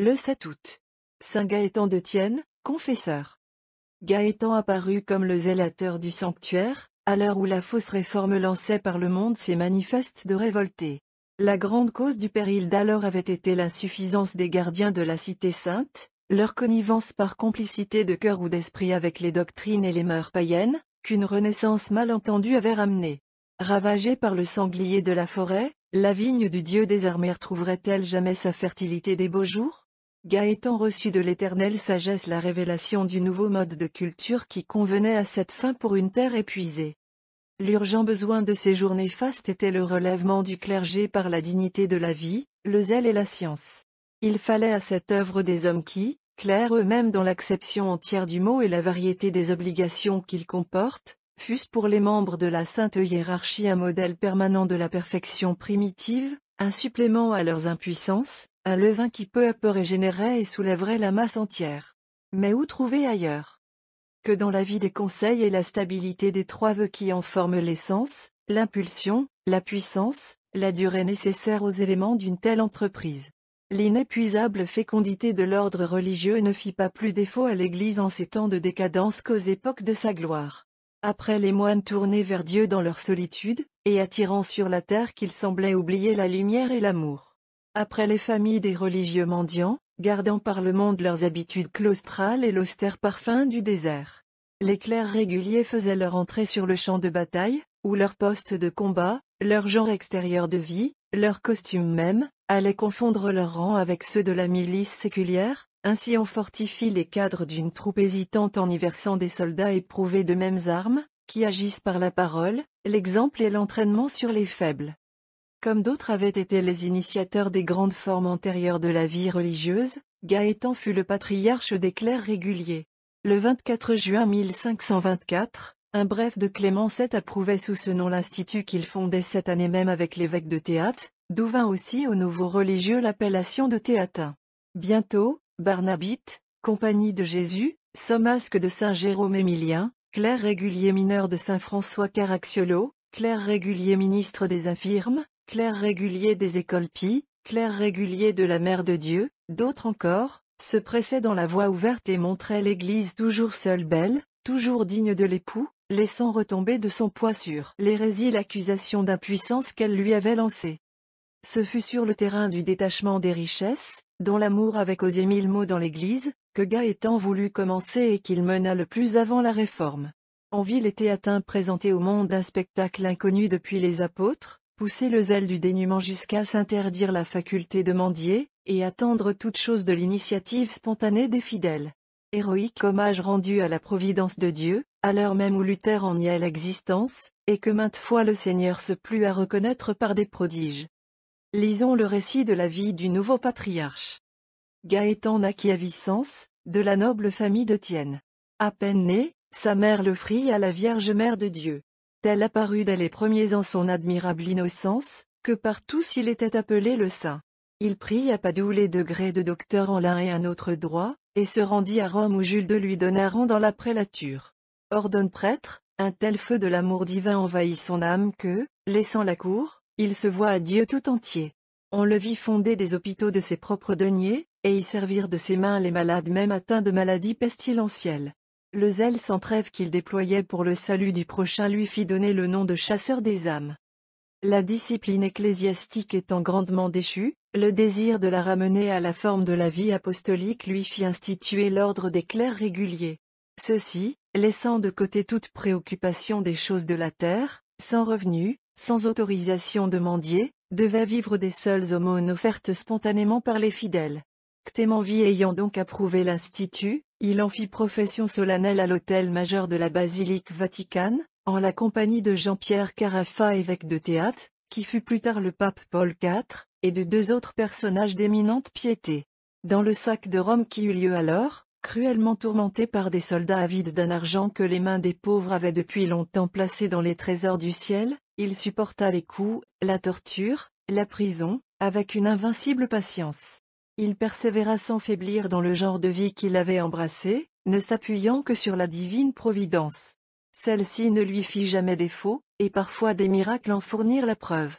Le 7 août. Saint Gaétan de Tienne, confesseur. Gaétan apparut comme le zélateur du sanctuaire, à l'heure où la fausse réforme lançait par le monde ses manifestes de révolté. La grande cause du péril d'alors avait été l'insuffisance des gardiens de la cité sainte, leur connivence par complicité de cœur ou d'esprit avec les doctrines et les mœurs païennes, qu'une renaissance malentendue avait ramenée. Ravagée par le sanglier de la forêt, la vigne du dieu des armées retrouverait-elle jamais sa fertilité des beaux jours étant reçu de l'éternelle sagesse la révélation du nouveau mode de culture qui convenait à cette fin pour une terre épuisée. L'urgent besoin de ces journées fastes était le relèvement du clergé par la dignité de la vie, le zèle et la science. Il fallait à cette œuvre des hommes qui, clairs eux-mêmes dans l'acception entière du mot et la variété des obligations qu'ils comportent, fussent pour les membres de la sainte hiérarchie un modèle permanent de la perfection primitive, un supplément à leurs impuissances, un levain qui peu à peu régénérait et soulèverait la masse entière. Mais où trouver ailleurs Que dans la vie des conseils et la stabilité des trois voeux qui en forment l'essence, l'impulsion, la puissance, la durée nécessaire aux éléments d'une telle entreprise. L'inépuisable fécondité de l'ordre religieux ne fit pas plus défaut à l'Église en ces temps de décadence qu'aux époques de sa gloire. Après les moines tournés vers Dieu dans leur solitude, et attirant sur la terre qu'ils semblaient oublier la lumière et l'amour. Après les familles des religieux mendiants, gardant par le monde leurs habitudes claustrales et l'austère parfum du désert. Les clercs réguliers faisaient leur entrée sur le champ de bataille, où leur poste de combat, leur genre extérieur de vie, leur costume même, allaient confondre leur rang avec ceux de la milice séculière, ainsi on fortifie les cadres d'une troupe hésitante en y versant des soldats éprouvés de mêmes armes, qui agissent par la parole, l'exemple et l'entraînement sur les faibles. Comme d'autres avaient été les initiateurs des grandes formes antérieures de la vie religieuse, Gaétan fut le patriarche des clercs réguliers. Le 24 juin 1524, un bref de Clément VII approuvait sous ce nom l'institut qu'il fondait cette année même avec l'évêque de Théâtre, d'où vint aussi aux nouveaux religieux l'appellation de Théatin. Bientôt, Barnabite, Compagnie de Jésus, Somasque de Saint Jérôme Émilien, clerc régulier mineur de Saint François Caracciolo, clerc régulier ministre des Infirmes, clercs régulier des écoles pie, clair régulier de la Mère de Dieu, d'autres encore, se pressaient dans la voie ouverte et montraient l'église toujours seule belle, toujours digne de l'époux, laissant retomber de son poids sur l'hérésie l'accusation d'impuissance qu'elle lui avait lancée. Ce fut sur le terrain du détachement des richesses, dont l'amour avait causé mille mots dans l'Église, que Gaétan voulut commencer et qu'il mena le plus avant la Réforme. En ville les théatins présentaient au monde un spectacle inconnu depuis les apôtres, pousser le zèle du dénuement jusqu'à s'interdire la faculté de mendier, et attendre toute chose de l'initiative spontanée des fidèles. Héroïque hommage rendu à la providence de Dieu, à l'heure même où Luther en a l'existence, et que maintes fois le Seigneur se plut à reconnaître par des prodiges. Lisons le récit de la vie du nouveau patriarche. Gaétan naquit à Vicence, de la noble famille de Tienne. À peine né, sa mère le à la Vierge Mère de Dieu tel apparut dès les premiers ans son admirable innocence, que par tous il était appelé le saint. Il prit à Padoue les degrés de docteur en l'un et un autre droit, et se rendit à Rome où Jules de lui donna rang dans la prélature. Ordonne prêtre, un tel feu de l'amour divin envahit son âme que, laissant la cour, il se voit à Dieu tout entier. On le vit fonder des hôpitaux de ses propres deniers, et y servir de ses mains les malades même atteints de maladies pestilentielles. Le zèle sans trêve qu'il déployait pour le salut du prochain lui fit donner le nom de chasseur des âmes. La discipline ecclésiastique étant grandement déchue, le désir de la ramener à la forme de la vie apostolique lui fit instituer l'ordre des clercs réguliers. Ceux-ci, laissant de côté toute préoccupation des choses de la terre, sans revenu, sans autorisation de mendier, devaient vivre des seules aumônes offertes spontanément par les fidèles ayant donc approuvé l'institut, il en fit profession solennelle à l'hôtel majeur de la basilique vaticane, en la compagnie de Jean-Pierre Carafa évêque de Théâtre, qui fut plus tard le pape Paul IV, et de deux autres personnages d'éminente piété. Dans le sac de Rome qui eut lieu alors, cruellement tourmenté par des soldats avides d'un argent que les mains des pauvres avaient depuis longtemps placé dans les trésors du ciel, il supporta les coups, la torture, la prison, avec une invincible patience. Il persévéra sans faiblir dans le genre de vie qu'il avait embrassé, ne s'appuyant que sur la divine providence. Celle-ci ne lui fit jamais défaut, et parfois des miracles en fournirent la preuve.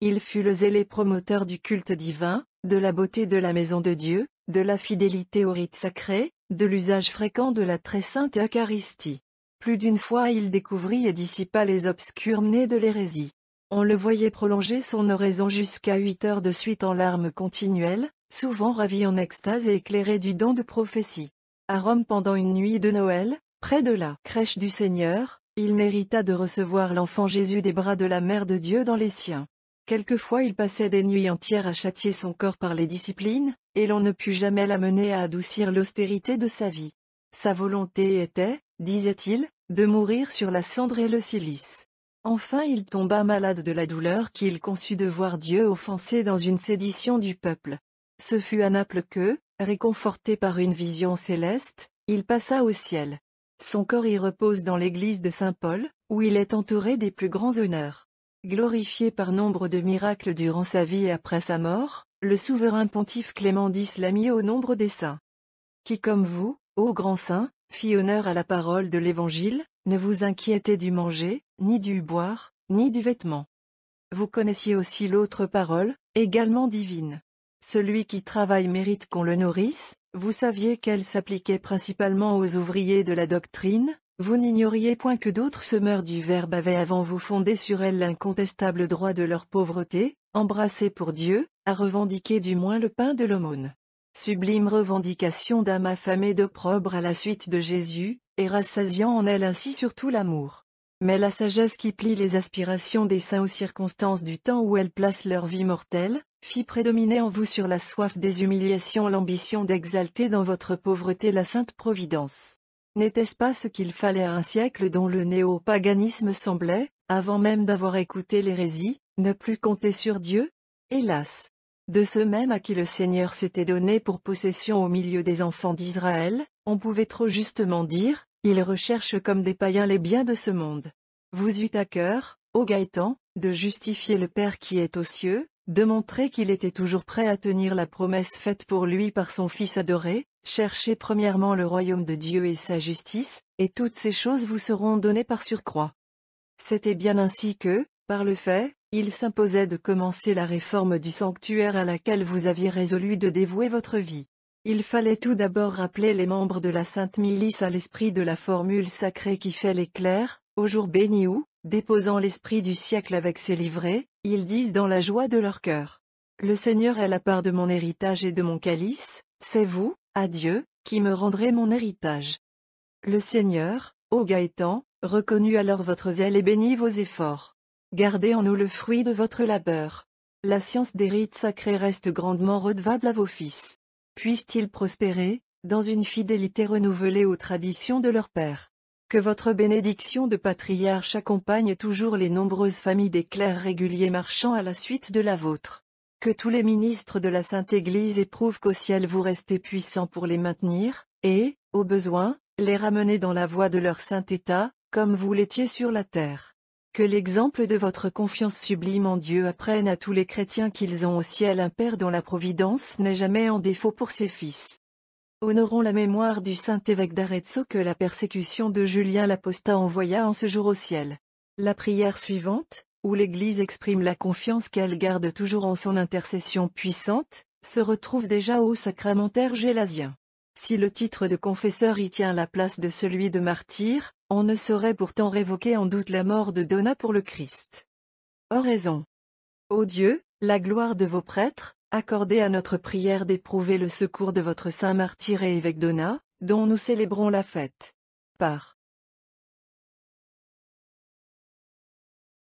Il fut le zélé promoteur du culte divin, de la beauté de la maison de Dieu, de la fidélité au rite sacré, de l'usage fréquent de la très sainte Eucharistie. Plus d'une fois il découvrit et dissipa les obscures nés de l'hérésie. On le voyait prolonger son oraison jusqu'à huit heures de suite en larmes continuelles, souvent ravi en extase et éclairé du don de prophétie. À Rome pendant une nuit de Noël, près de la crèche du Seigneur, il mérita de recevoir l'enfant Jésus des bras de la Mère de Dieu dans les siens. Quelquefois il passait des nuits entières à châtier son corps par les disciplines, et l'on ne put jamais l'amener à adoucir l'austérité de sa vie. Sa volonté était, disait-il, de mourir sur la cendre et le silice. Enfin il tomba malade de la douleur qu'il conçut de voir Dieu offensé dans une sédition du peuple. Ce fut à Naples que, réconforté par une vision céleste, il passa au ciel. Son corps y repose dans l'église de Saint-Paul, où il est entouré des plus grands honneurs. Glorifié par nombre de miracles durant sa vie et après sa mort, le souverain pontife Clément X l'a mis au nombre des saints. Qui comme vous, ô grand saint, fit honneur à la parole de l'Évangile, ne vous inquiétez du manger, ni du boire, ni du vêtement. Vous connaissiez aussi l'autre parole, également divine. Celui qui travaille mérite qu'on le nourrisse, vous saviez qu'elle s'appliquait principalement aux ouvriers de la doctrine, vous n'ignoriez point que d'autres semeurs du Verbe avaient avant vous fondé sur elle l'incontestable droit de leur pauvreté, embrassé pour Dieu, à revendiquer du moins le pain de l'aumône. Sublime revendication d'âme affamée d'opprobre à la suite de Jésus, et rassasiant en elle ainsi surtout l'amour. Mais la sagesse qui plie les aspirations des saints aux circonstances du temps où elles placent leur vie mortelle, fit prédominer en vous sur la soif des humiliations l'ambition d'exalter dans votre pauvreté la sainte providence. N'était-ce pas ce qu'il fallait à un siècle dont le néo-paganisme semblait, avant même d'avoir écouté l'hérésie, ne plus compter sur Dieu Hélas de ce même à qui le Seigneur s'était donné pour possession au milieu des enfants d'Israël, on pouvait trop justement dire, ils recherchent comme des païens les biens de ce monde. Vous eût à cœur, ô Gaëtan, de justifier le Père qui est aux cieux, de montrer qu'il était toujours prêt à tenir la promesse faite pour lui par son Fils adoré, cherchez premièrement le royaume de Dieu et sa justice, et toutes ces choses vous seront données par surcroît. C'était bien ainsi que, par le fait, il s'imposait de commencer la réforme du sanctuaire à laquelle vous aviez résolu de dévouer votre vie. Il fallait tout d'abord rappeler les membres de la Sainte Milice à l'esprit de la formule sacrée qui fait l'éclair, au jour béni où, déposant l'esprit du siècle avec ses livrets, ils disent dans la joie de leur cœur. Le Seigneur est la part de mon héritage et de mon calice, c'est vous, à Dieu, qui me rendrez mon héritage. Le Seigneur, ô Gaëtan, reconnut alors votre zèle et bénit vos efforts. Gardez en nous le fruit de votre labeur. La science des rites sacrés reste grandement redevable à vos fils. Puissent-ils prospérer, dans une fidélité renouvelée aux traditions de leur père. Que votre bénédiction de patriarche accompagne toujours les nombreuses familles des clercs réguliers marchant à la suite de la vôtre. Que tous les ministres de la Sainte Église éprouvent qu'au ciel vous restez puissant pour les maintenir, et, au besoin, les ramener dans la voie de leur saint état, comme vous l'étiez sur la terre. Que l'exemple de votre confiance sublime en Dieu apprenne à tous les chrétiens qu'ils ont au ciel un Père dont la providence n'est jamais en défaut pour ses fils. Honorons la mémoire du saint évêque d'Arezzo que la persécution de Julien l'Apostat envoya en ce jour au ciel. La prière suivante, où l'Église exprime la confiance qu'elle garde toujours en son intercession puissante, se retrouve déjà au sacramentaire gélasien. Si le titre de confesseur y tient la place de celui de martyr, on ne saurait pourtant révoquer en doute la mort de Donna pour le Christ. Oraison. Ô Dieu, la gloire de vos prêtres, accordez à notre prière d'éprouver le secours de votre saint martyr et évêque Donna, dont nous célébrons la fête. Par